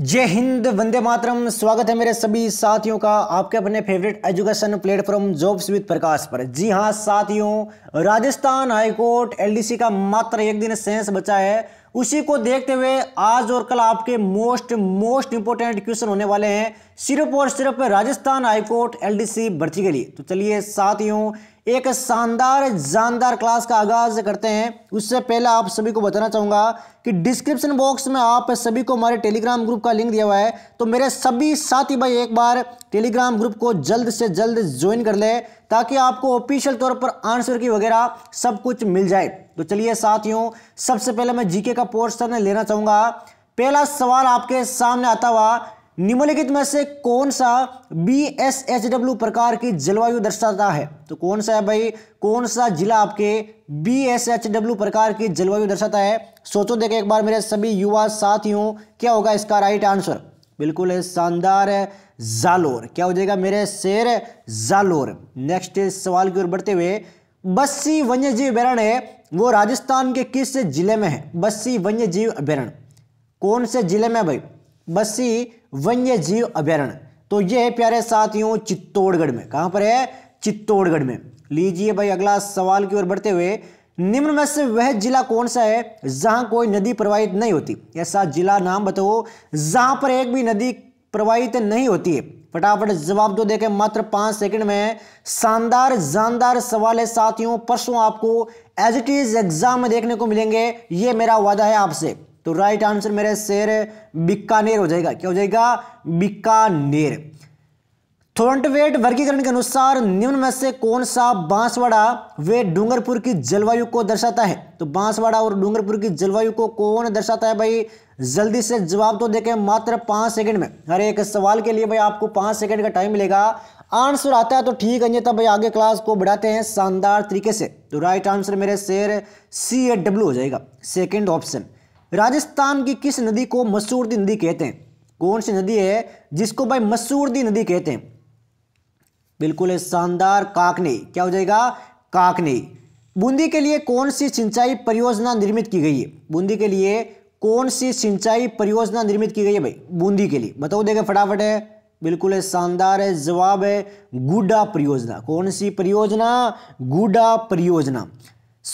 जय हिंद वंदे मातरम स्वागत है मेरे सभी साथियों का आपके अपने favourite education platform jobs with Prakash पर जी हाँ साथियों राजस्थान हाईकोर्ट एलडीसी का मात्र एक दिन सेंस बचा है उसी को देखते हुए आज और कल आपके मोस्ट मोस्ट इंपोर्टेंट क्वेश्चन होने वाले हैं सिर्फ और सिर्फ राजस्थान हाईकोर्ट एल सी भर्ती के लिए तो चलिए साथियों एक शानदार जानदार क्लास का आगाज़ करते हैं उससे पहले आप सभी को बताना चाहूँगा कि डिस्क्रिप्शन बॉक्स में आप सभी को हमारे टेलीग्राम ग्रुप का लिंक दिया हुआ है तो मेरे सभी साथी भाई एक बार टेलीग्राम ग्रुप को जल्द से जल्द ज्वाइन कर ले ताकि आपको ऑफिशियल तौर पर आंसर की वगैरह सब कुछ मिल जाए तो चलिए साथियों सबसे पहले मैं जीके का पोर्सन लेना चाहूँगा पहला सवाल आपके सामने आता हुआ निम्नलिखित में से कौन सा बी एस एच डब्ल्यू प्रकार की जलवायु दर्शाता है तो कौन सा है भाई कौन सा जिला आपके बी एस एच डब्ल्यू प्रकार की जलवायु दर्शाता है सोचो देखे एक बार मेरे सभी युवा साथियों क्या होगा इसका राइट आंसर बिल्कुल है शानदार है जालोर क्या हो जाएगा मेरे शेर जालोर नेक्स्ट सवाल की ओर बढ़ते हुए बस्सी वन्य जीव अभ्यारण है वो राजस्थान के किस जिले में है बस्सी वन्य जीव अभ्यारण कौन से जिले में भाई बसी वन्य जीव अभ्यारण्य तो ये है प्यारे साथियों चित्तौड़गढ़ में कहां पर है चित्तौड़गढ़ में लीजिए भाई अगला सवाल की ओर बढ़ते हुए निम्न में से वह जिला कौन सा है जहां कोई नदी प्रवाहित नहीं होती ऐसा जिला नाम बताओ जहां पर एक भी नदी प्रवाहित नहीं होती है फटाफट जवाब दो तो देखें मात्र पांच सेकंड में शानदार जानदार सवाल है साथियों परसों आपको एज इट इज एग्जाम में देखने को मिलेंगे ये मेरा वादा है आपसे तो राइट आंसर मेरे शेर बीकानेर हो जाएगा क्या हो जाएगा बीकानेर थोरंटवेट वर्गीकरण के अनुसार निम्न में से कौन सा बांसवाड़ा वे डूंगरपुर की जलवायु को दर्शाता है तो बांसवाड़ा और डूंगरपुर की जलवायु को कौन दर्शाता है भाई जल्दी से जवाब तो देखें मात्र पांच सेकंड में हर एक सवाल के लिए भाई आपको पांच सेकंड का टाइम मिलेगा आंसर आता है तो ठीक है तब तो भाई आगे क्लास को बढ़ाते हैं शानदार तरीके से तो राइट आंसर मेरे शेर सी ए डब्ल्यू हो जाएगा सेकेंड ऑप्शन राजस्थान की किस नदी को मसूरदी नदी कहते हैं कौन सी नदी है जिसको भाई मसूरदी नदी कहते हैं बिल्कुल है शानदार काकनी क्या हो जाएगा काकनी बूंदी के लिए कौन सी सिंचाई परियोजना निर्मित की गई है बूंदी के लिए कौन सी सिंचाई परियोजना निर्मित की गई है भाई बूंदी के लिए बताओ देखे फटाफट है बिल्कुल है शानदार है जवाब है गुडा परियोजना कौन सी परियोजना गुडा परियोजना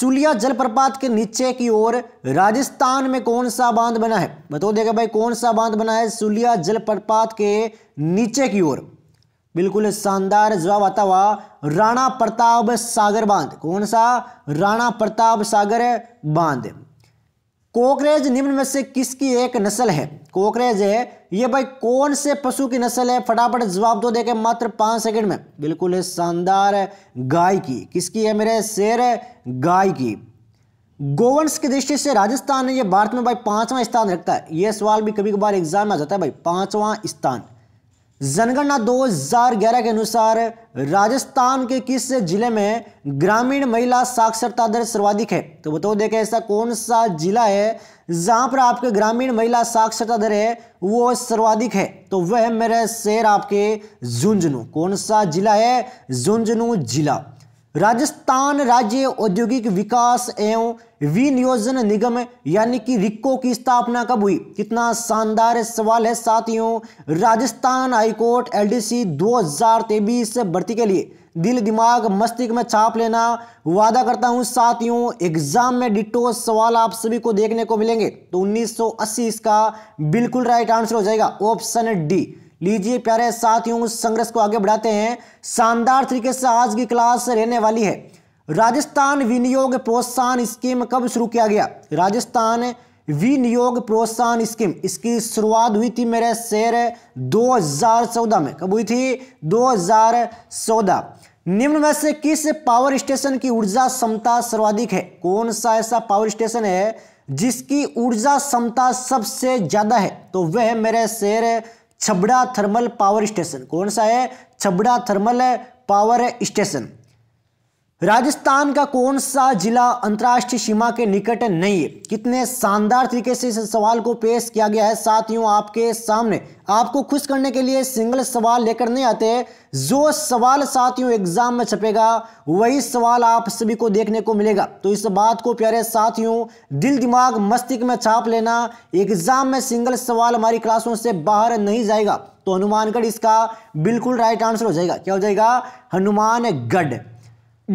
सुलिया जलप्रपात के नीचे की ओर राजस्थान में कौन सा बांध बना है बता देगा भाई कौन सा बांध बना है सुलिया जलप्रपात के नीचे की ओर बिल्कुल शानदार जवाब आता हुआ राणा प्रताप सागर बांध कौन सा राणा प्रताप सागर बांध कोकरेज निम्न में से किसकी एक नस्ल है कोकरेज है ये भाई कौन से पशु की नस्ल है फटाफट जवाब दो तो देखे मात्र पांच सेकंड में बिल्कुल है शानदार गाय की किसकी है मेरे शेर गाय की गोवंश की दृष्टि से राजस्थान ये भारत में भाई पांचवा स्थान रखता है ये सवाल भी कभी कभार एग्जाम में आ जाता है भाई पांचवा स्थान जनगणना 2011 के अनुसार राजस्थान के किस जिले में ग्रामीण महिला साक्षरता दर सर्वाधिक है तो बताओ देखें ऐसा कौन सा जिला है जहां पर आपके ग्रामीण महिला साक्षरता दर है वो सर्वाधिक है तो वह मेरा शहर आपके झुंझुनू कौन सा जिला है झुंझुनू जिला राजस्थान राज्य औद्योगिक विकास एवं विनियोजन निगम यानी कि रिक्को की स्थापना कब हुई कितना शानदार सवाल है साथियों राजस्थान हाईकोर्ट एल एलडीसी 2023 भर्ती के लिए दिल दिमाग मस्तिष्क में छाप लेना वादा करता हूं साथियों एग्जाम में डिटो सवाल आप सभी को देखने को मिलेंगे तो 1980 इसका बिल्कुल राइट आंसर हो जाएगा ऑप्शन डी लीजिए प्यारे साथियों उस संघर्ष को आगे बढ़ाते हैं शानदार तरीके से आज की क्लास रहने वाली है राजस्थान विनियोग प्रोत्साहन स्कीम कब शुरू किया गया राजस्थान विनियोग प्रोत्साहन स्कीम इसकी शुरुआत हुई थी मेरे शेर 2014 में कब हुई थी 2014 निम्न में से किस पावर स्टेशन की ऊर्जा क्षमता सर्वाधिक है कौन सा ऐसा पावर स्टेशन है जिसकी ऊर्जा क्षमता सबसे ज्यादा है तो वह मेरे शेर छबड़ा थर्मल पावर स्टेशन कौन सा है Chhabra thermal power station Rajasthan का कौन सा जिला अंतर्राष्ट्रीय सीमा के निकट नहीं है कितने शानदार तरीके से इस सवाल को पेश किया गया है साथियों आपके सामने आपको खुश करने के लिए सिंगल सवाल लेकर नहीं आते जो सवाल साथियों एग्जाम में छपेगा वही सवाल आप सभी को देखने को मिलेगा तो इस बात को प्यारे साथियों दिल दिमाग मस्तिष्क में छाप लेना एग्जाम में सिंगल सवाल हमारी क्लासों से बाहर नहीं जाएगा तो हनुमानगढ़ इसका बिल्कुल राइट आंसर हो जाएगा क्या हो जाएगा हनुमानगढ़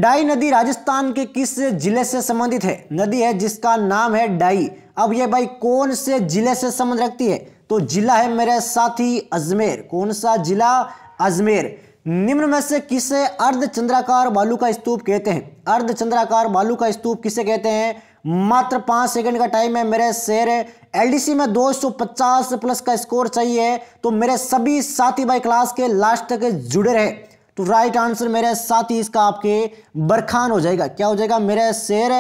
डाई नदी राजस्थान के किस जिले से संबंधित है नदी है जिसका नाम है डाई अब ये भाई कौन से जिले से संबंध रखती है तो जिला है मेरे साथी अजमेर कौन सा जिला अजमेर निम्न में से किसे अर्धचंद्राकार बालू का स्तूप कहते हैं अर्धचंद्राकार बालू का स्तूप किसे कहते हैं मात्र पांच सेकंड का टाइम है मेरे शेर एलडीसी में 250 प्लस का स्कोर चाहिए तो मेरे सभी साथी भाई क्लास के लास्ट तक जुड़े रहे तो राइट आंसर मेरे साथ ही इसका आपके बरखान हो जाएगा क्या हो जाएगा मेरे शेर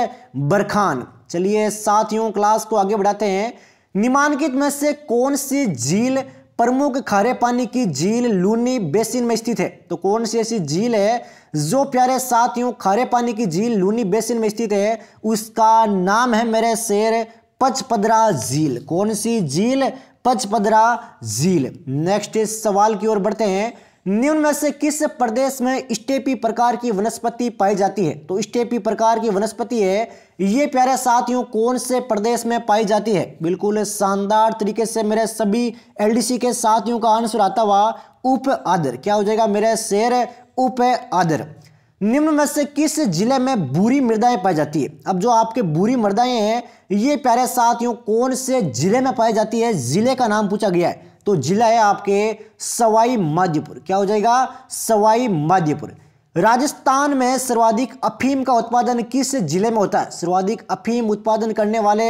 बरखान चलिए साथियों क्लास को आगे बढ़ाते हैं निमानकित में से कौन सी झील प्रमुख खारे पानी की झील लूनी बेसिन में स्थित है तो कौन सी ऐसी झील है जो प्यारे साथियों खारे पानी की झील लूनी बेसिन में स्थित है उसका नाम है मेरे शेर पचपदरा झील कौन सी झील पचपदरा झील नेक्स्ट इस सवाल की ओर बढ़ते हैं निम्न में से किस प्रदेश में स्टेपी प्रकार की वनस्पति पाई जाती है तो स्टेपी प्रकार की वनस्पति है ये प्यारे साथियों कौन से प्रदेश में पाई जाती है बिल्कुल शानदार तरीके से मेरे सभी एलडीसी के साथियों का आंसर आता हुआ उप आदर क्या हो जाएगा मेरे शेर उप आदर निम्न में से किस जिले में बुरी मृदाएं पाई जाती है अब जो आपके बुरी मृदाएं हैं ये प्यारे साथियों कौन से जिले में पाई जाती है जिले का नाम पूछा गया है तो जिला है आपके सवाई माध्यपुर क्या हो जाएगा सवाई माध्यपुर राजस्थान में सर्वाधिक अफीम का उत्पादन किस जिले में होता है सर्वाधिक अफीम उत्पादन करने वाले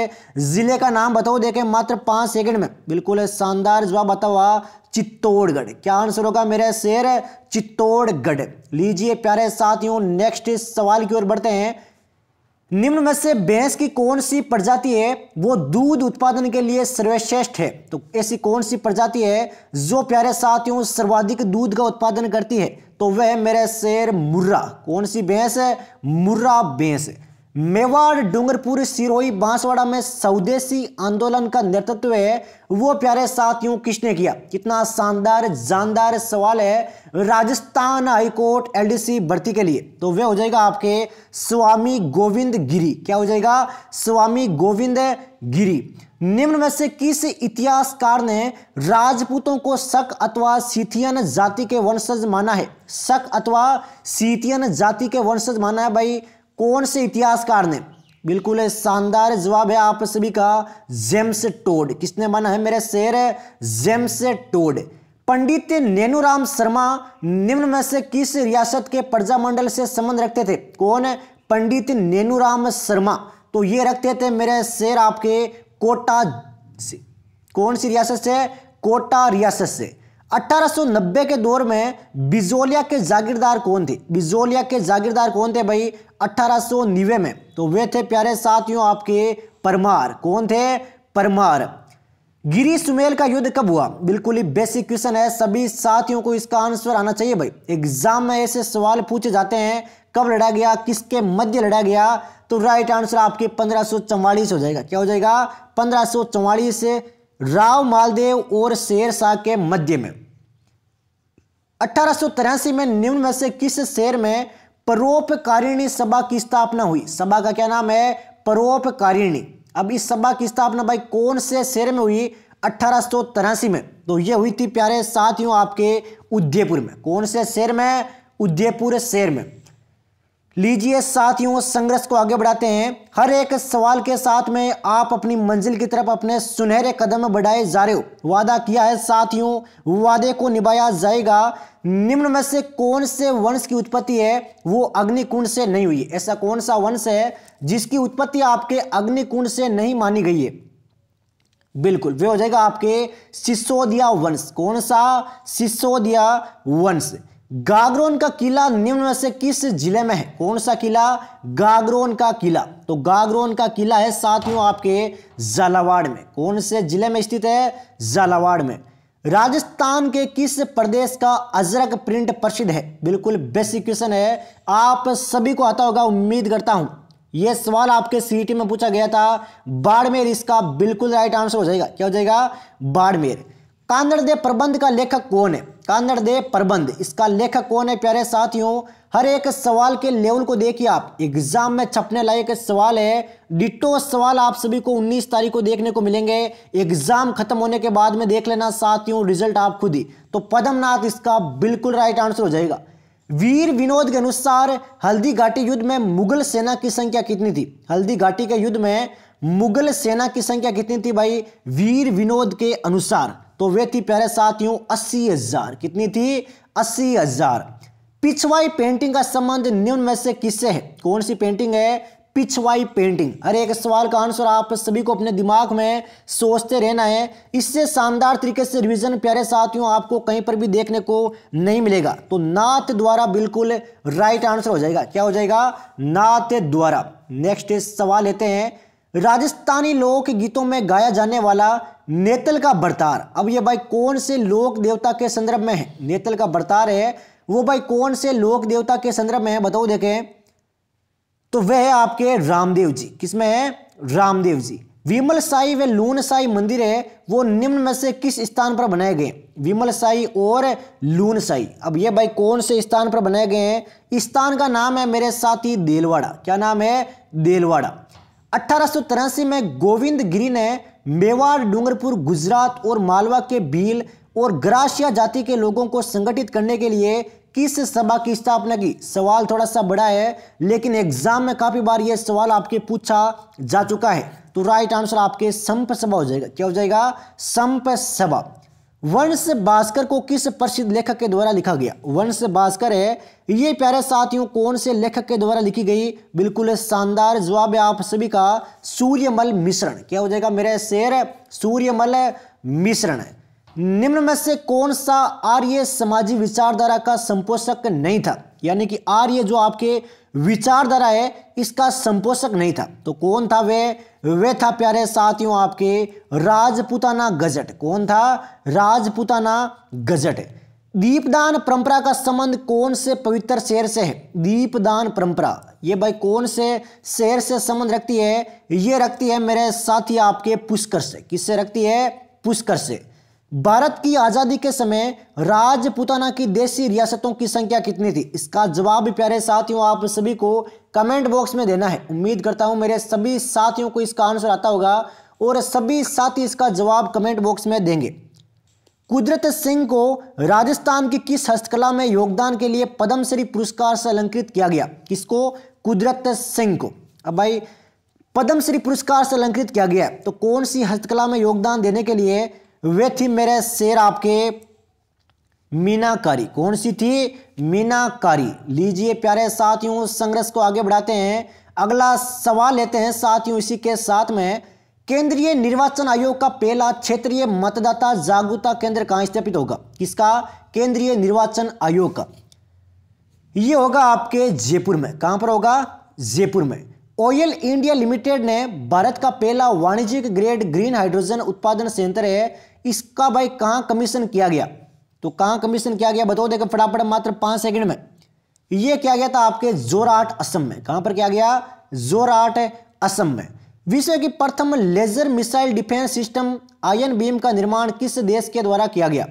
जिले का नाम बताओ देखें मात्र पांच सेकंड में बिल्कुल शानदार जवाब बता हुआ चित्तौड़गढ़ क्या आंसर होगा मेरा शेर चित्तौड़गढ़ लीजिए प्यारे साथियों नेक्स्ट सवाल की ओर बढ़ते हैं निम्न में से भैंस की कौन सी प्रजाति है वो दूध उत्पादन के लिए सर्वश्रेष्ठ है तो ऐसी कौन सी प्रजाति है जो प्यारे साथियों सर्वाधिक दूध का उत्पादन करती है तो वह मेरे शेर मुर्रा कौन सी भैंस है मुर्रा भैंस है मेवाड़ डूंगरपुर सिरोही बांसवाड़ा में स्वदेशी आंदोलन का नेतृत्व है वो प्यारे साथियों किसने किया कितना शानदार जानदार सवाल है राजस्थान हाईकोर्ट एलडीसी भर्ती के लिए तो वह हो जाएगा आपके स्वामी गोविंद गिरी क्या हो जाएगा स्वामी गोविंद गिरी निम्न में से किस इतिहासकार ने राजपूतों को शक अथवा सीथियन जाति के वंशज माना है शक अथवा सीथियन जाति के वंशज माना है भाई कौन से इतिहासकार ने बिल्कुल शानदार जवाब है आप सभी का जेम्स टोड किसने माना है मेरे शेर जेम्स टोड पंडित नेनूराम शर्मा निम्न में से किस रियासत के प्रजामंडल से संबंध रखते थे कौन पंडित नेनूराम शर्मा तो ये रखते थे मेरे शेर आपके कोटा से कौन सी रियासत से कोटा रियासत से 1890 के दौर में बिजोलिया के जागीरदार कौन थे बिजोलिया के जागीरदार कौन थे भाई अट्ठारह में तो वे थे प्यारे साथियों आपके परमार कौन थे परमार गिरी सुमेल का युद्ध कब हुआ बिल्कुल ही बेसिक क्वेश्चन है सभी साथियों को इसका आंसर आना चाहिए भाई एग्जाम में ऐसे सवाल पूछे जाते हैं कब लड़ा गया किसके मध्य लड़ा गया तो राइट आंसर आपके पंद्रह हो जाएगा क्या हो जाएगा पंद्रह राव मालदेव और शेर शाह के मध्य में अठारह में निम्न में से किस शहर में परोपकारिणी सभा की स्थापना हुई सभा का क्या नाम है परोपकारिणी अब इस सभा की स्थापना भाई कौन से शहर में हुई अठारह में तो यह हुई थी प्यारे साथियों आपके उदयपुर में कौन से शहर में उदयपुर शहर में लीजिए साथियों संघर्ष को आगे बढ़ाते हैं हर एक सवाल के साथ में आप अपनी मंजिल की तरफ अपने सुनहरे कदम बढ़ाए जा रहे हो वादा किया है साथियों वादे को निभाया जाएगा निम्न में से कौन से वंश की उत्पत्ति है वो अग्निकुंड से नहीं हुई ऐसा कौन सा वंश है जिसकी उत्पत्ति आपके अग्निकुंड से नहीं मानी गई है बिल्कुल वे हो जाएगा आपके सिसोदिया वंश कौन सा सिसोदिया वंश गागरोन का किला निम्न में से किस जिले में है कौन सा किला गागरोन का किला तो गागरोन का किला है साथियों आपके झालावाड़ में कौन से जिले में स्थित है झालावाड़ में राजस्थान के किस प्रदेश का अजरक प्रिंट प्रसिद्ध है बिल्कुल बेसिक क्वेश्चन है आप सभी को आता होगा उम्मीद करता हूं यह सवाल आपके सीटी में पूछा गया था बाड़मेर इसका बिल्कुल राइट आंसर हो जाएगा क्या हो जाएगा बाड़मेर कांदड़देव प्रबंध का लेखक कौन है दे प्रबंध इसका लेखक कौन है प्यारे साथियों हर एक सवाल के लेवल को देखिए आप एग्जाम में छपने लायक सवाल है डिटो सवाल आप सभी को 19 तारीख को देखने को मिलेंगे एग्जाम खत्म होने के बाद में देख लेना साथियों रिजल्ट आप खुद ही तो पदमनाथ इसका बिल्कुल राइट आंसर हो जाएगा वीर विनोद के अनुसार हल्दी घाटी युद्ध में मुगल सेना की संख्या कितनी थी हल्दी घाटी के युद्ध में मुगल सेना की संख्या कितनी थी भाई वीर विनोद के अनुसार तो वे थी प्यारे साथियों अस्सी हजार कितनी थी अस्सी हजार पिछवाई पेंटिंग का संबंध निम्न में से किससे है कौन सी पेंटिंग है पिछवाई पेंटिंग हर एक सवाल का आंसर आप सभी को अपने दिमाग में सोचते रहना है इससे शानदार तरीके से रिवीजन प्यारे साथियों आपको कहीं पर भी देखने को नहीं मिलेगा तो नाथ द्वारा बिल्कुल राइट आंसर हो जाएगा क्या हो जाएगा नाथ द्वारा नेक्स्ट सवाल लेते हैं राजस्थानी लोक गीतों में गाया जाने वाला नेतल का बर्तार अब ये भाई कौन से लोक देवता के संदर्भ में है नेतल का बर्तार है वो भाई कौन से लोक देवता के संदर्भ में है बताओ देखें तो वह है आपके रामदेव जी किसमें है रामदेव जी विमल साई व लून साई मंदिर है वो निम्न में से किस स्थान पर बनाए गए विमल साई और लून साई अब ये भाई कौन से स्थान पर बनाए गए हैं स्थान का नाम है मेरे साथी देलवाड़ा क्या नाम है देलवाड़ा अट्ठारह में गोविंद गिरी ने मेवाड़ डूंगरपुर गुजरात और मालवा के भील और ग्रासिया जाति के लोगों को संगठित करने के लिए किस सभा की स्थापना की सवाल थोड़ा सा बड़ा है लेकिन एग्जाम में काफी बार यह सवाल आपके पूछा जा चुका है तो राइट आंसर आपके संप सभा हो जाएगा क्या हो जाएगा संप सभा वंश भास्कर को किस प्रसिद्ध लेखक के द्वारा लिखा गया वंश भास्कर है ये प्यारे साथियों कौन से लेखक के द्वारा लिखी गई बिल्कुल शानदार जवाब है आप सभी का सूर्यमल मिश्रण क्या हो जाएगा मेरा शेर सूर्यमल मिश्रण निम्न में से कौन सा आर्य समाजी विचारधारा का संपोषक नहीं था यानी कि आर्य जो आपके विचारधारा है इसका संपोषक नहीं था तो कौन था वे वे था प्यारे साथियों आपके राजपुताना गजट कौन था राजपूताना गजट दीपदान परंपरा का संबंध कौन से पवित्र शेर से है दीपदान परंपरा ये भाई कौन से शेर से संबंध रखती है ये रखती है मेरे साथी आपके पुष्कर से किससे रखती है पुष्कर से भारत की आज़ादी के समय राजपुताना की देसी रियासतों की संख्या कितनी थी इसका जवाब प्यारे साथियों आप सभी को कमेंट बॉक्स में देना है उम्मीद करता हूं मेरे सभी साथियों को इसका आंसर आता होगा और सभी साथी इसका जवाब कमेंट बॉक्स में देंगे कुदरत सिंह को राजस्थान की किस हस्तकला में योगदान के लिए पद्मश्री पुरस्कार से अलंकृत किया गया किसको कुदरत सिंह को अब भाई पद्मश्री पुरस्कार से अलंकृत किया गया तो कौन सी हस्तकला में योगदान देने के लिए वे थी मेरे शेर आपके मीनाकारी कौन सी थी मीनाकारी लीजिए प्यारे साथियों संघर्ष को आगे बढ़ाते हैं अगला सवाल लेते हैं साथियों इसी के साथ में केंद्रीय निर्वाचन आयोग का पहला क्षेत्रीय मतदाता जागरूकता केंद्र कहां स्थापित होगा किसका केंद्रीय निर्वाचन आयोग का यह होगा आपके जयपुर में कहां पर होगा जयपुर में ऑयल इंडिया लिमिटेड ने भारत का पहला वाणिज्यिक ग्रेड ग्रीन हाइड्रोजन उत्पादन संयंत्र है इसका भाई कहाँ कमीशन किया गया तो कहाँ कमीशन किया गया बताओ देखो फटाफट मात्र पाँच सेकंड में यह किया गया था आपके जोराट असम में कहाँ पर किया गया जोराट असम में विश्व की प्रथम laser missile defence system iron beam का निर्माण किस देश के द्वारा किया गया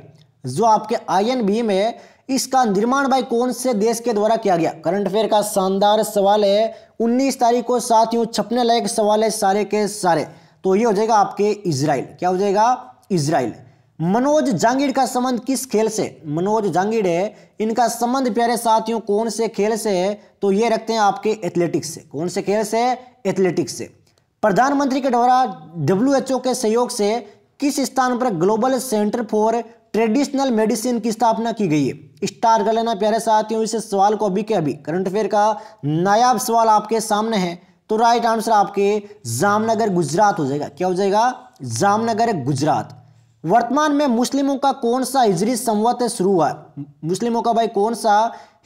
जो आपके आयन बीम है इसका निर्माण भाई कौन से देश के द्वारा किया गया करंट अफेयर का शानदार सवाल है उन्नीस तारीख को साथ यूं छपने लायक सवाल है सारे के सारे तो ये हो जाएगा आपके इसराइल क्या हो जाएगा इसराइल मनोज जांगीर का संबंध किस खेल से मनोज जांगीर है इनका संबंध प्यारे साथियों कौन से खेल से है तो ये रखते हैं आपके एथलेटिक्स से कौन से खेल से एथलेटिक्स से प्रधानमंत्री के द्वारा डब्ल्यूएचओ के सहयोग से किस स्थान पर global centre for traditional medicine की स्थापना की गई है स्टार कर लेना प्यारे साथियों इस सवाल को अभी के अभी करंट अफेयर का नायाब सवाल आपके सामने है तो राइट आंसर आपके जामनगर गुजरात हो जाएगा क्या हो जाएगा जामनगर गुजरात वर्तमान में मुस्लिमों का कौन सा हिजरी संवत शुरू हुआ मुस्लिमों का भाई कौन सा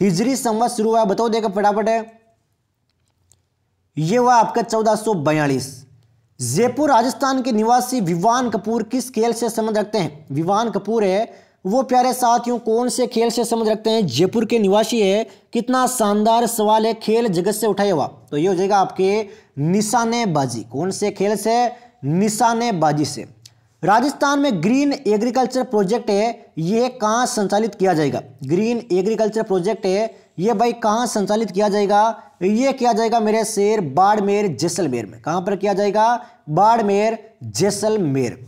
हिजरी संवत शुरू हुआ बताओ देखो फटाफट है यह हुआ आपका चौदह जयपुर राजस्थान के निवासी विवान कपूर किस खेल से संबंध रखते हैं विवान कपूर है वो प्यारे साथियों कौन से खेल से संबंध रखते हैं जयपुर के निवासी है कितना शानदार सवाल है खेल जगत से उठाया हुआ तो ये हो जाएगा आपके निशानेबाजी कौन से खेल से निशानेबाजी से राजस्थान में ग्रीन एग्रीकल्चर प्रोजेक्ट है ये कहाँ संचालित किया जाएगा ग्रीन एग्रीकल्चर प्रोजेक्ट है ये भाई कहाँ संचालित किया जाएगा ये किया जाएगा मेरे शेर बाड़मेर जैसलमेर में कहाँ पर किया जाएगा Barmer Jaisalmer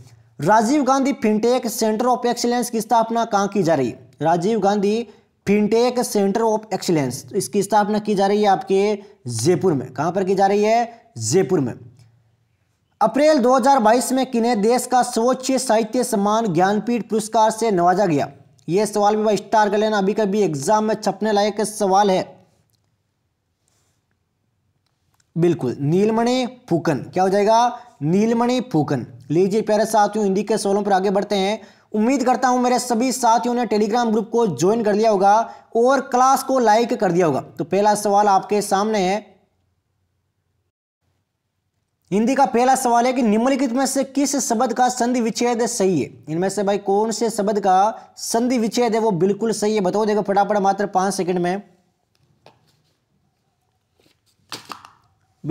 Rajiv Gandhi fintech centre of excellence की स्थापना कहाँ की जा रही है Rajiv Gandhi fintech centre of excellence इसकी स्थापना की जा रही है आपके जयपुर में कहाँ पर की जा रही है जयपुर में अप्रैल 2022 में किन्हें देश का सर्वोच्च साहित्य सम्मान ज्ञानपीठ पुरस्कार से नवाजा गया ये सवाल भी भाई स्टार कर लेना अभी कभी एग्जाम में छपने लायक सवाल है बिल्कुल नीलमणि फूकन क्या हो जाएगा नीलमणि फूकन लीजिए प्यारे साथियों हिंदी के सवालों पर आगे बढ़ते हैं उम्मीद करता हूं मेरे सभी साथियों ने टेलीग्राम ग्रुप को ज्वाइन कर लिया होगा और क्लास को लाइक कर दिया होगा तो पहला सवाल आपके सामने है हिंदी का पहला सवाल है कि निम्नलिखित में से किस शब्द का संधि विच्छेद सही है इनमें से भाई कौन से शब्द का संधि विच्छेद है वो बिल्कुल सही है बताओ देखो फटाफट मात्र पांच सेकंड में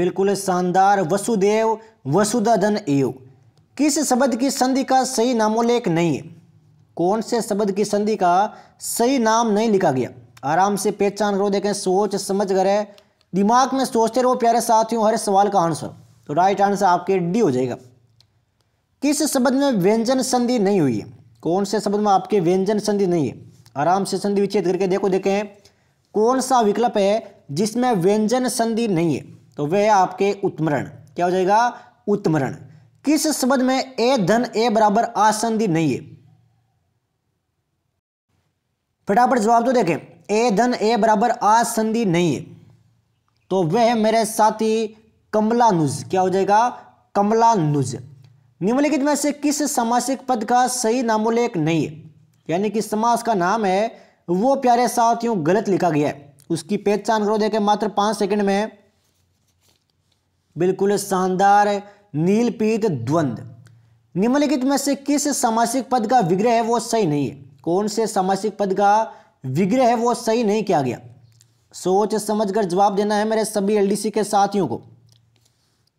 बिल्कुल शानदार वसुदेव वसुधा धन एव किस शब्द की संधि का सही नामोल्लेख नहीं है कौन से शब्द की संधि का सही नाम नहीं लिखा गया आराम से पहचान करो देखें सोच समझ करे दिमाग में सोचते रहो प्यारे साथियों हर सवाल का आंसर तो राइट आंसर आपके डी हो जाएगा किस शब्द में व्यंजन संधि नहीं हुई है कौन से शब्द में आपके व्यंजन संधि नहीं है आराम से संधि विच्छेद करके देखो देखें कौन सा विकल्प है जिसमें व्यंजन संधि नहीं है तो वह है आपके उत्मरण क्या हो जाएगा उत्मरण किस शब्द में ए धन ए बराबर आसंधि नहीं है फटाफट जवाब तो देखें ए धन ए बराबर आसंधि नहीं है तो वह मेरे साथी कमलानुज क्या हो जाएगा कमलानुज निम्नलिखित में से किस सामासिक पद का सही नामोल्लेख नहीं है यानी कि समास का नाम है वो प्यारे साथियों गलत लिखा गया है उसकी पहचान करो देखे मात्र पांच सेकंड में बिल्कुल शानदार नीलपीत द्वंद निम्नलिखित में से किस सामासिक पद का विग्रह है वो सही नहीं है कौन से सामासिक पद का विग्रह है वो सही नहीं किया गया सोच समझकर जवाब देना है मेरे सभी एलडीसी के साथियों को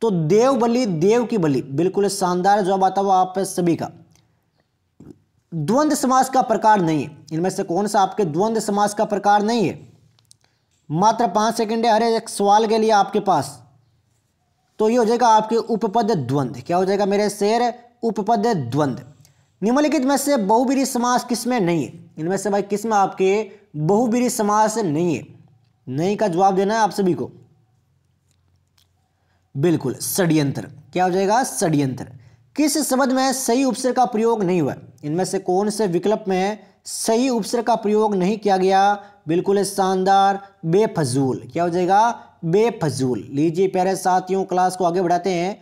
तो देव बलि देव की बलि बिल्कुल शानदार जवाब आता हुआ आप सभी का द्वंद समास का प्रकार नहीं है इनमें से कौन सा आपके द्वंद्व समास का प्रकार नहीं है मात्र पांच सेकंड है अरे एक सवाल के लिए आपके पास तो ये हो जाएगा आपके उपपद द्वंद क्या हो जाएगा मेरे शेर उपपद द्वंद निम्नलिखित में से बहुबीरी समास किसमें नहीं है इनमें से भाई किसमें आपके बहुबीरी समास नहीं है नहीं का जवाब देना है आप सभी को बिल्कुल षड्यंत्र क्या हो जाएगा षड्यंत्र किस शब्द में सही उपसर का प्रयोग नहीं हुआ इनमें से कौन से विकल्प में सही उपसर का प्रयोग नहीं किया गया बिल्कुल शानदार बेफजूल क्या हो जाएगा बेफजूल लीजिए प्यारे साथियों क्लास को आगे बढ़ाते हैं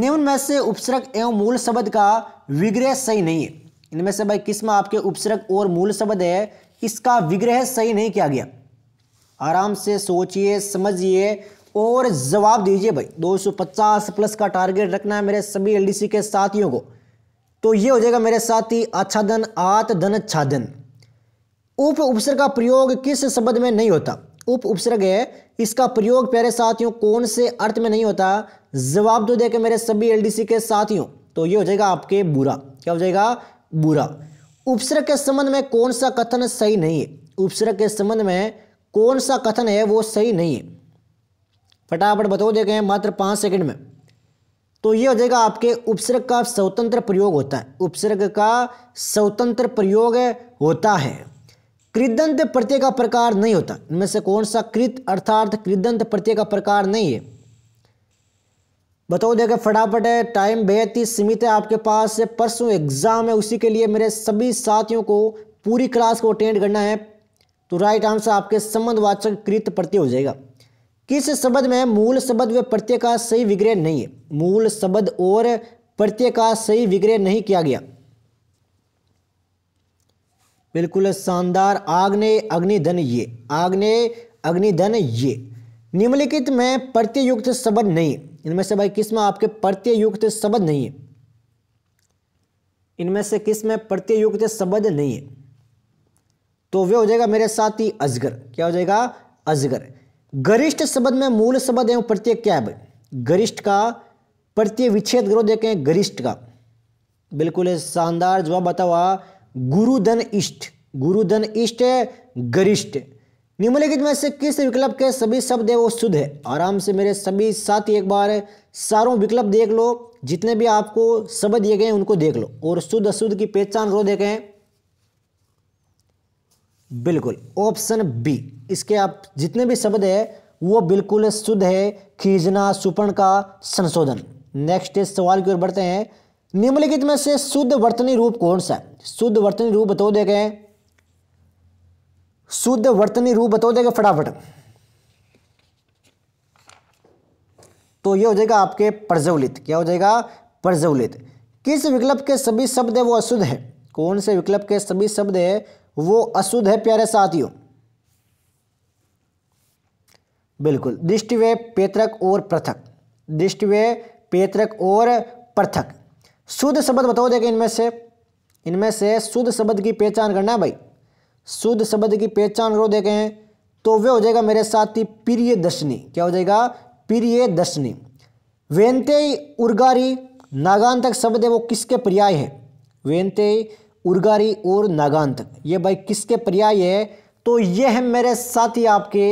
निम्न में से उपसरक एवं मूल शब्द का विग्रह सही नहीं है इनमें से भाई किस्म आपके उपसरक और मूल शब्द है इसका विग्रह सही नहीं किया गया आराम से सोचिए समझिए और जवाब दीजिए भाई 250 प्लस का टारगेट रखना है मेरे सभी एलडीसी के साथियों को तो ये हो जाएगा मेरे साथी आच्छादन आत धन छादन उप उपसर्ग का प्रयोग किस शब्द में नहीं होता उप उपसर्ग है इसका प्रयोग प्यारे साथियों कौन से अर्थ में नहीं होता जवाब दो तो देकर मेरे सभी एलडीसी के साथियों तो ये हो जाएगा आपके बुरा क्या हो जाएगा बुरा उपसर्ग के संबंध में कौन सा कथन सही नहीं है उपसर्ग के संबंध में कौन सा कथन है वो सही नहीं है फटाफट बताओ देखें मात्र पाँच सेकंड में तो ये हो जाएगा आपके उपसर्ग का स्वतंत्र प्रयोग होता है उपसर्ग का स्वतंत्र प्रयोग होता है कृदंत प्रत्यय का प्रकार नहीं होता इनमें से कौन सा कृत अर्थात कृदंत प्रत्यय का प्रकार नहीं है बताओ देखें फटाफट है टाइम बेहद ही सीमित है आपके पास परसों एग्ज़ाम है उसी के लिए मेरे सभी साथियों को पूरी क्लास को अटेंड करना है तो राइट आंसर आपके संबंधवाचक कृत प्रत्यय हो जाएगा किस शब्द में मूल शब्द व प्रत्यय का सही विग्रह नहीं है मूल शब्द और प्रत्यय का सही विग्रह नहीं किया गया बिल्कुल शानदार आग्ने अग्निधन ये आग्ने अग्निधन ये निम्नलिखित में प्रत्ययुक्त शब्द नहीं इनमें से भाई किसमें आपके प्रत्ययुक्त शब्द नहीं है इनमें से किस में प्रत्ययुक्त शब्द नहीं है तो वे हो जाएगा मेरे साथ ही अजगर क्या हो जाएगा अजगर गरिष्ठ शब्द में मूल शब्द एवं प्रत्यय क्या है भाई गरिष्ठ का प्रत्यय विच्छेद करो देखें गरिष्ठ का बिल्कुल शानदार जवाब हुआ गुरुधन इष्ट गुरुधन इष्ट गरिष्ठ निम्नलिखित में से किस विकल्प के सभी शब्द है वो शुद्ध है आराम से मेरे सभी साथी एक बार सारों विकल्प देख लो जितने भी आपको शब्द दिए गए उनको देख लो और शुद्ध अशुद्ध की पहचान रो देखें बिल्कुल ऑप्शन बी इसके आप जितने भी शब्द है वो बिल्कुल शुद्ध है खींचना सुपर्ण का संशोधन नेक्स्ट सवाल की ओर बढ़ते हैं निम्नलिखित में से शुद्ध वर्तनी रूप कौन सा शुद्ध वर्तनी रूप बताओ देखे शुद्ध वर्तनी रूप बताओ देखे फटाफट तो ये हो जाएगा आपके प्रज्वलित क्या हो जाएगा प्रज्वलित किस विकल्प के सभी शब्द है वो अशुद्ध है कौन से विकल्प के सभी शब्द है वो अशुद्ध है प्यारे साथियों बिल्कुल दृष्टिवे पेत्रक और पृथक दृष्टिवे पेत्रक और पृथक शुद्ध शब्द बताओ देखें इनमें से इनमें से शुद्ध शब्द की पहचान करना भाई शुद्ध शब्द की पहचान करो देखें तो वे हो जाएगा मेरे साथ ही प्रिय दर्शनी क्या हो जाएगा प्रिय दर्शनी वेंते उर्गारी तक शब्द है वो किसके पर्याय है वेंते उर्गारी और नागांत ये भाई किसके पर्याय है तो ये है मेरे साथी आपके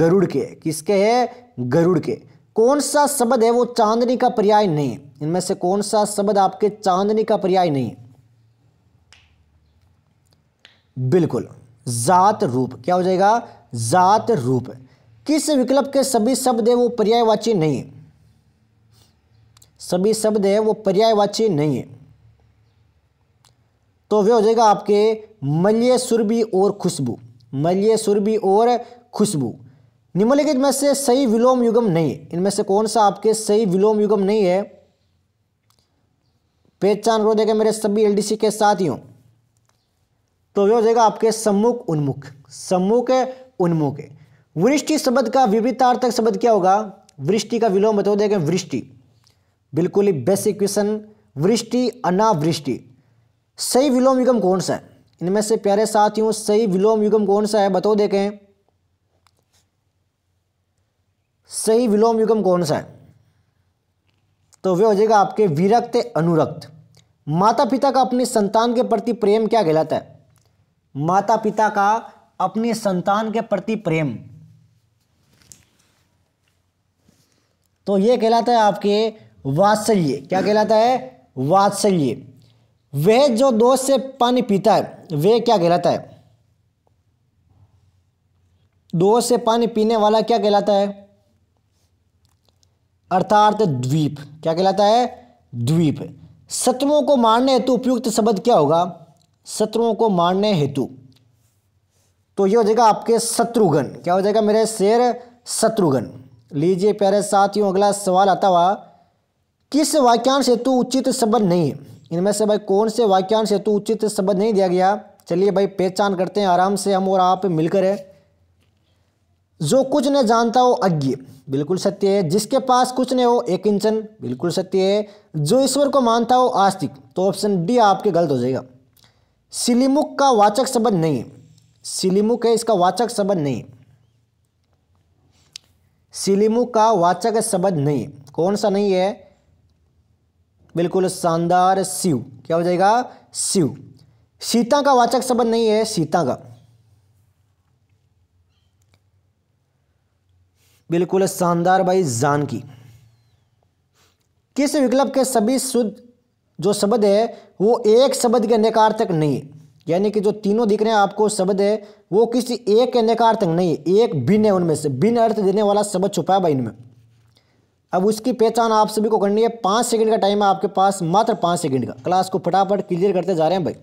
गरुड़ के किसके है गरुड़ के कौन सा शब्द है वो चांदनी का पर्याय नहीं इनमें से कौन सा शब्द आपके चांदनी का पर्याय नहीं बिल्कुल जात रूप क्या हो जाएगा जात रूप किस विकल्प के सभी शब्द है वो पर्यायवाची नहीं सभी शब्द है वो पर्यायवाची नहीं है तो वे हो जाएगा आपके मल्य सुरभि और खुशबू मल्य सुरभि और खुशबू निम्नलिखित में से सही विलोम युगम नहीं है इनमें से कौन सा आपके सही विलोम युगम नहीं है पहचान करो देगा मेरे सभी एलडीसी के साथ साथियों तो यह हो जाएगा आपके सम्मुख उन्मुख सम्मुख उन्मुख वृष्टि शब्द का विविधार्थक शब्द क्या होगा वृष्टि का विलोम बताओ देखें वृष्टि बिल्कुल ही बेसिक क्वेश्चन वृष्टि अनावृष्टि सही विलोम युगम कौन सा है इनमें से प्यारे साथियों सही विलोम युगम कौन सा है बताओ देखें सही विलोम युगम कौन सा है तो वे हो जाएगा आपके विरक्त अनुरक्त माता पिता का अपनी संतान के प्रति प्रेम क्या कहलाता है माता पिता का अपनी संतान के प्रति प्रेम तो यह कहलाता है आपके वात्सल्य क्या कहलाता है वात्सल्य वह जो दोष से पानी पीता है वह क्या कहलाता है दोष से पानी पीने वाला क्या कहलाता है अर्थात द्वीप क्या कहलाता है द्वीप शत्रुओं को मारने हेतु उपयुक्त शब्द क्या होगा शत्रुओं को मारने हेतु तो ये हो जाएगा आपके शत्रुघ्न क्या हो जाएगा मेरे शेर शत्रुघ्न लीजिए प्यारे साथियों अगला सवाल आता हुआ किस वाक्यांश हेतु उचित शब्द नहीं है इनमें से भाई कौन से वाक्यांश हेतु उचित शब्द नहीं दिया गया चलिए भाई पहचान करते हैं आराम से हम और आप मिलकर है जो कुछ न जानता हो अज्ञ बिल्कुल सत्य है जिसके पास कुछ नहीं हो एक इंचन बिल्कुल सत्य है जो ईश्वर को मानता हो आस्तिक तो ऑप्शन डी आपके गलत हो जाएगा सिलीमुख का वाचक शब्द नहीं है सिलीमुख है इसका वाचक शब्द नहीं सिलीमुख का वाचक शब्द नहीं कौन सा नहीं है बिल्कुल शानदार शिव क्या हो जाएगा शिव सीता का वाचक शब्द नहीं है सीता का बिल्कुल शानदार भाई जानकी किस विकल्प के सभी शुद्ध जो शब्द है वो एक शब्द के तक नहीं है यानी कि जो तीनों दिख रहे हैं आपको शब्द है वो किसी एक के तक नहीं है एक भिन्न है उनमें से भिन्न अर्थ देने वाला शब्द छुपा है भाई इनमें अब उसकी पहचान आप सभी को करनी है पाँच सेकंड का टाइम है आपके पास मात्र पाँच सेकंड का क्लास को फटाफट क्लियर करते जा रहे हैं भाई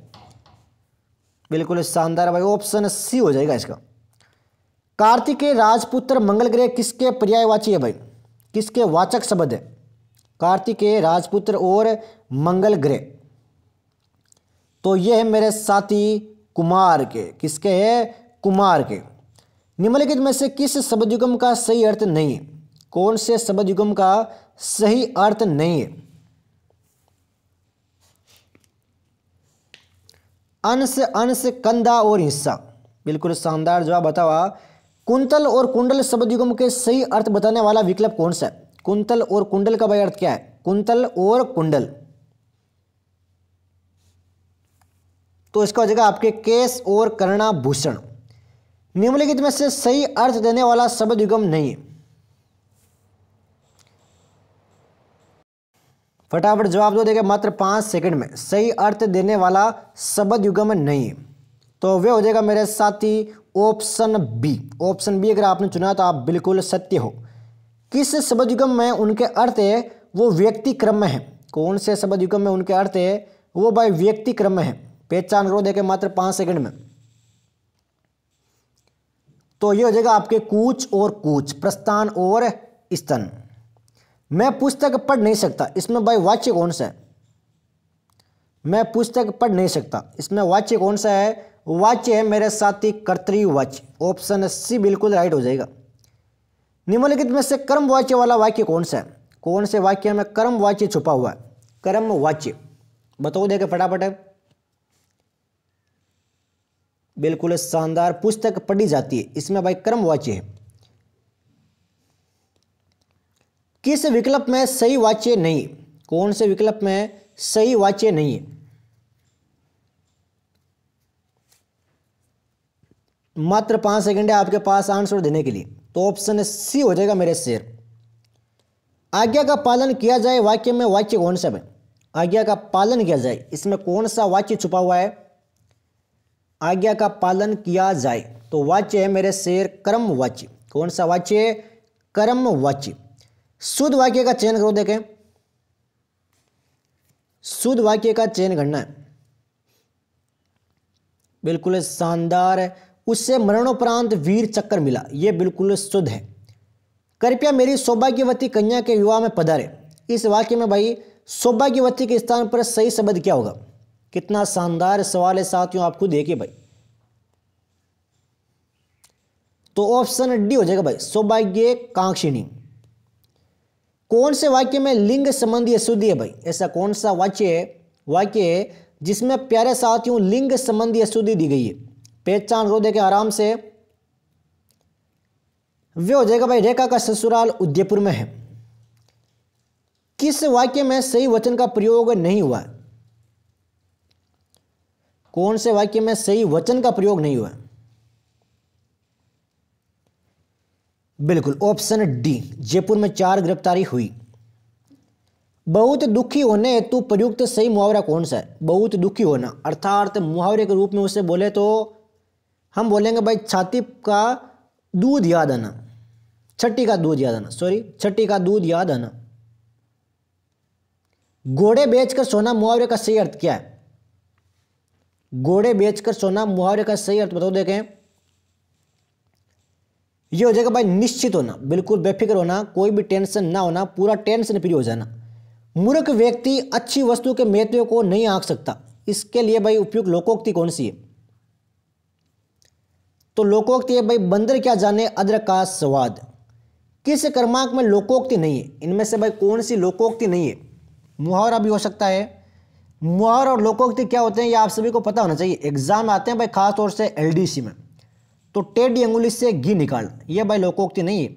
बिल्कुल शानदार है भाई ऑप्शन सी हो जाएगा इसका कार्तिक राजपुत्र मंगल ग्रह किसके पर्यायवाची है भाई किसके वाचक शब्द है कार्तिक राजपुत्र और मंगल ग्रह तो ये है मेरे साथी कुमार के किसके है कुमार के निम्नलिखित में से किस शब्द युगम का सही अर्थ नहीं है कौन से शब्द युगम का सही अर्थ नहीं है अंश अंश कंधा और हिस्सा बिल्कुल शानदार जवाब बतावा कुंतल और कुंडल शब्द युगम के सही अर्थ बताने वाला विकल्प कौन सा है कुंतल और कुंडल का भाई अर्थ क्या है कुंतल और कुंडल तो इसका हो जाएगा आपके केस और कर्णाभूषण निम्नलिखित में से सही अर्थ देने वाला शब्द युगम नहीं है फटाफट जवाब दो देखे मात्र पाँच सेकंड में सही अर्थ देने वाला शब्द युगम नहीं तो वे हो जाएगा मेरे साथी ऑप्शन बी ऑप्शन बी अगर आपने चुना तो आप बिल्कुल सत्य हो किस शब्द युगम में उनके अर्थ है वो व्यक्ति क्रम में है कौन से शब्द युगम में उनके अर्थ है वो भाई व्यक्ति क्रम में है पहचान करो देखे मात्र पाँच सेकंड में तो ये हो जाएगा आपके कूच और कूच प्रस्थान और स्तन मैं पुस्तक पढ़ नहीं सकता इसमें भाई वाच्य कौन सा है मैं पुस्तक पढ़ नहीं सकता इसमें वाच्य कौन सा है वाच्य है मेरे साथी कर्तरी वाच्य ऑप्शन सी बिल्कुल राइट हो जाएगा निम्नलिखित में से कर्म वाच्य वाला वाक्य कौन सा है कौन से वाक्य में कर्म वाच्य छुपा हुआ है कर्म वाच्य बताओ देखे फटाफट है बिल्कुल शानदार पुस्तक पढ़ी जाती है इसमें भाई कर्म वाच्य है किस विकल्प में सही वाच्य नहीं कौन से विकल्प में सही वाच्य नहीं है मात्र पांच सेकंड है आपके पास आंसर देने के लिए तो ऑप्शन सी हो जाएगा मेरे शेर आज्ञा का पालन किया जाए वाक्य में वाक्य कौन सा है आज्ञा का पालन किया जाए इसमें कौन सा वाक्य छुपा हुआ है आज्ञा का पालन किया जाए तो वाच्य है मेरे शेर कर्म वाच्य कौन सा वाच्य कर्म वाच्य शुद्ध वाक्य का चयन करो देखें शुद्ध वाक्य का चयन करना है बिल्कुल शानदार है उससे मरणोपरांत वीर चक्कर मिला यह बिल्कुल शुद्ध है कृपया मेरी सौभाग्यवती कन्या के विवाह में पधारे इस वाक्य में भाई सौभाग्यवती के स्थान पर सही शब्द क्या होगा कितना शानदार सवाल है साथियों आपको देखिए भाई तो ऑप्शन डी हो जाएगा भाई सौभाग्य कांक्षिणी कौन से वाक्य में लिंग संबंधी अशुद्धि है भाई ऐसा कौन सा वाक्य वाक्य है जिसमें प्यारे साथियों लिंग संबंधी अशुद्धि दी गई है पहचान रो देखे आराम से वे हो जाएगा भाई रेखा का ससुराल उदयपुर में है किस वाक्य में सही वचन का प्रयोग नहीं हुआ कौन से वाक्य में सही वचन का प्रयोग नहीं हुआ बिल्कुल ऑप्शन डी जयपुर में चार गिरफ्तारी हुई बहुत दुखी होने हेतु प्रयुक्त सही मुहावरा कौन सा है बहुत दुखी होना अर्थात मुहावरे के रूप में उसे बोले तो हम बोलेंगे भाई छाती का दूध याद आना छठी का दूध याद आना सॉरी छठी का दूध याद आना घोड़े बेचकर सोना मुहावरे का सही अर्थ क्या है घोड़े बेचकर सोना मुहावरे का सही अर्थ बताओ देखें ये हो जाएगा भाई निश्चित होना बिल्कुल बेफिक्र होना कोई भी टेंशन ना होना पूरा टेंशन फ्री हो जाना मूर्ख व्यक्ति अच्छी वस्तु के महत्व को नहीं आंक सकता इसके लिए भाई उपयुक्त लोकोक्ति कौन सी है तो लोकोक्ति है भाई बंदर क्या जाने अदरक का स्वाद किस क्रमांक में लोकोक्ति नहीं है इनमें से भाई कौन सी लोकोक्ति नहीं है मुहावरा भी हो सकता है मुहावरा और लोकोक्ति क्या होते हैं ये आप सभी को पता होना चाहिए एग्जाम आते हैं भाई खासतौर से एल में तो टेढ़ी अंगुली से घी निकाल यह भाई लोकोक्ति नहीं है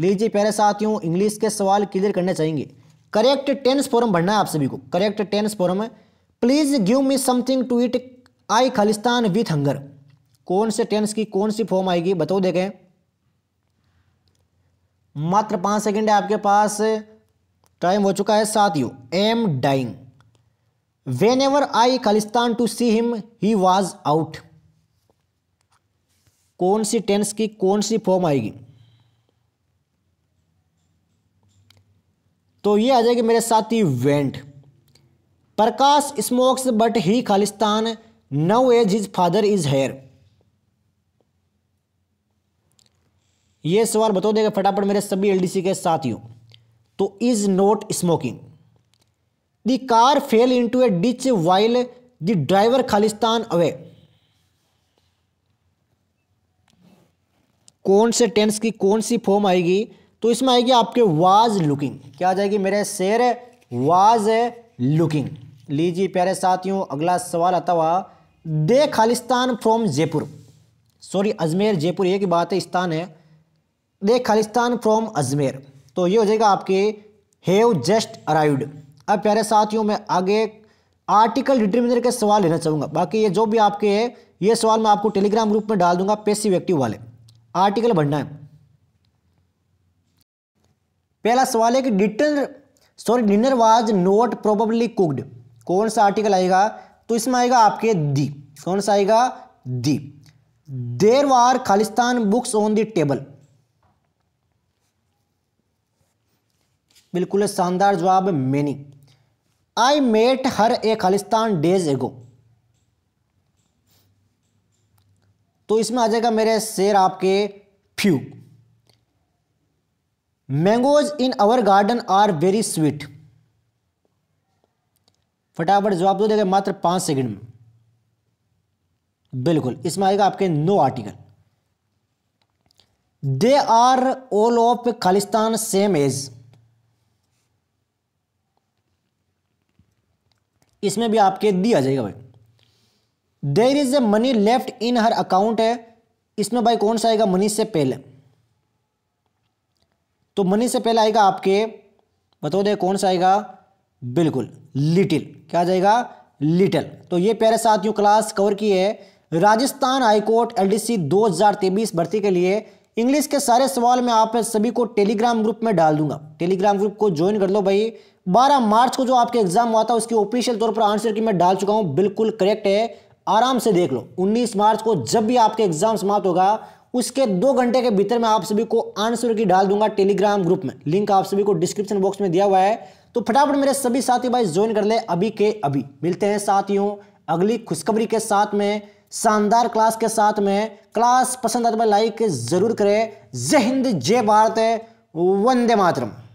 लीजिए पहले साथियों इंग्लिश के सवाल क्लियर करने चाहेंगे करेक्ट टेंस फॉरम भरना है आप सभी को करेक्ट टेंस फॉरम है please give me something to it I खालिस्तान विथ हंगर कौन से टेंस की कौन सी फॉर्म आएगी बताओ देखें मात्र पांच सेकेंड है आपके पास टाइम हो चुका है साथियों am dying whenever I खालिस्तान to see him he was out कौन सी टेंस की कौन सी फॉर्म आएगी तो ये आ जाएगी मेरे साथ ही went Prakash smokes but he खालिस्तान now as his father is here ये सवाल बता देगा फटाफट मेरे सभी एलडीसी के साथियों तो is not smoking the car fell into a ditch while the driver खालिस्तान अवे कौन से टेंस की कौन सी फॉर्म आएगी तो इसमें आएगी आपके वाज लुकिंग क्या आ जाएगी मेरे शेर वाज लुकिंग लीजिए प्यारे साथियों अगला सवाल आता हुआ दे खालिस्तान फ्रॉम जयपुर सॉरी अजमेर जयपुर ये की बात है स्थान है दे खालिस्तान फ्रॉम अजमेर तो ये हो जाएगा आपके हैव जस्ट अराइव्ड अब प्यारे साथियों मैं आगे आर्टिकल डिटर्मिनर के सवाल लेना चाहूँगा बाकी ये जो भी आपके है ये सवाल मैं आपको टेलीग्राम ग्रुप में डाल दूंगा पेसिव एक्टिव वाले आर्टिकल बढ़ना है पहला सवाल है कि डिटर sorry dinner was not probably cooked कौन सा आर्टिकल आएगा तो इसमें आएगा आपके दी कौन सा आएगा दी देर वार खालिस्तान बुक्स ऑन द टेबल बिल्कुल शानदार जवाब many I met her a खालिस्तान डेज एगो तो इसमें आ जाएगा मेरे शेर आपके few mangoes in our garden are very sweet फटाफट जवाब दो तो देगा मात्र पांच सेकंड में बिल्कुल इसमें आएगा आपके no article they are all of खालिस्तान सेम एज इसमें भी आपके दी आ जाएगा भाई there is a money left in her account है इसमें भाई कौन सा आएगा मनी से पहले तो मनी से पहले आएगा आपके बताओ दे कौन सा आएगा बिल्कुल लिटिल क्या जाएगा लिटिल तो ये प्यारे साथियों क्लास कवर की है राजस्थान हाईकोर्ट एल डी हजार तेबीस भर्ती के लिए इंग्लिश के सारे सवाल मैं आप सभी को टेलीग्राम ग्रुप में डाल दूंगा टेलीग्राम ग्रुप को ज्वाइन कर लो भाई 12 मार्च को जो आपके एग्जाम हुआ था उसकी ऑफिशियल तौर पर आंसर की मैं डाल चुका हूं बिल्कुल करेक्ट है आराम से देख लो 19 मार्च को जब भी आपके एग्जाम समाप्त होगा उसके दो घंटे के भीतर मैं आप सभी को आंसर की डाल दूंगा टेलीग्राम ग्रुप में लिंक आप सभी को डिस्क्रिप्शन बॉक्स में दिया हुआ है तो फटाफट मेरे सभी साथी भाई ज्वाइन कर ले अभी के अभी मिलते हैं साथियों अगली खुशखबरी के साथ में शानदार क्लास के साथ में क्लास पसंद आता है लाइक जरूर करें जय हिंद जय भारत वंदे मातरम